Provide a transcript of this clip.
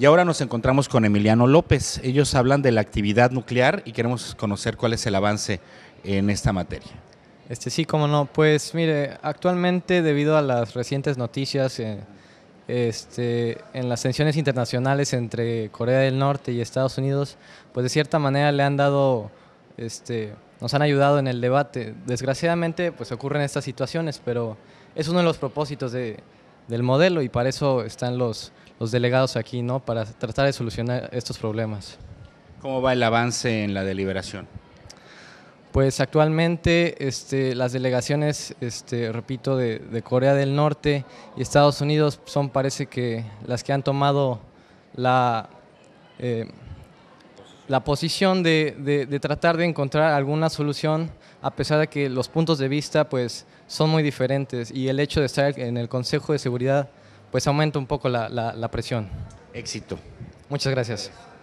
Y ahora nos encontramos con Emiliano López. Ellos hablan de la actividad nuclear y queremos conocer cuál es el avance en esta materia. Este sí, cómo no. Pues mire, actualmente debido a las recientes noticias eh, este, en las tensiones internacionales entre Corea del Norte y Estados Unidos, pues de cierta manera le han dado, este, nos han ayudado en el debate. Desgraciadamente, pues ocurren estas situaciones, pero es uno de los propósitos de, del modelo y para eso están los, los delegados aquí, ¿no? Para tratar de solucionar estos problemas. ¿Cómo va el avance en la deliberación? Pues actualmente este, las delegaciones, este, repito, de, Corea del Norte y Estados Unidos son parece que las que han tomado la, eh, la posición de, tratar de encontrar alguna solución a pesar de que los puntos de vista pues son muy diferentes y el hecho de estar en el Consejo de Seguridad pues aumenta un poco la presión. Éxito. Muchas gracias.